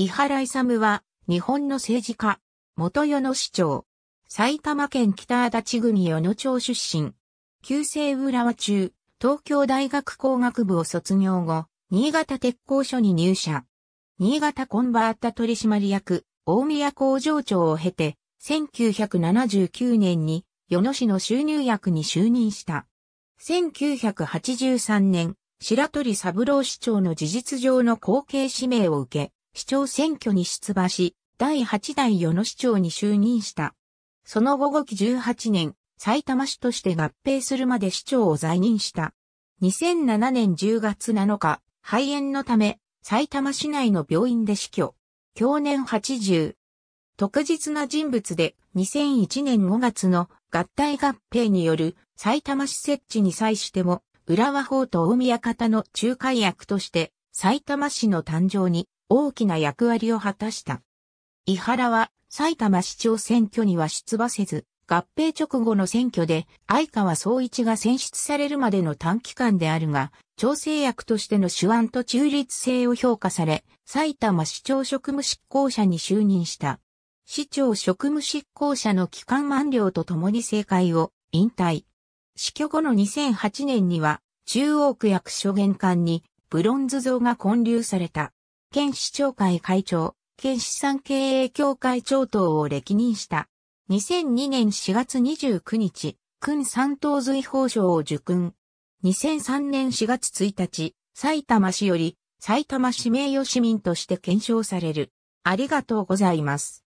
伊原勇は、日本の政治家、元与野市長、埼玉県北足立郡与野町出身、旧制浦和中、東京大学工学部を卒業後、新潟鉄工所に入社。新潟コンバータ取締役、大宮工場長を経て、1979年に、与野市の収入役に就任した。1983年、白鳥三郎市長の事実上の後継指名を受け、市長選挙に出馬し、第8代与野市長に就任した。その後後期18年、埼玉市として合併するまで市長を在任した。2007年10月7日、肺炎のため、埼玉市内の病院で死去。去年80。特実な人物で2001年5月の合体合併による埼玉市設置に際しても、浦和法と大宮方の仲介役として埼玉市の誕生に大きな役割を果たした。伊原は埼玉市長選挙には出馬せず、合併直後の選挙で相川総一が選出されるまでの短期間であるが、調整役としての手腕と中立性を評価され、埼玉市長職務執行者に就任した。市長職務執行者の期間満了とともに政界を引退。死去後の2008年には、中央区役所玄関にブロンズ像が建立された。県市長会会長、県資産経営協会長等を歴任した。2002年4月29日、君三等随法賞を受勲。2003年4月1日、埼玉市より、埼玉市名誉市民として検証される。ありがとうございます。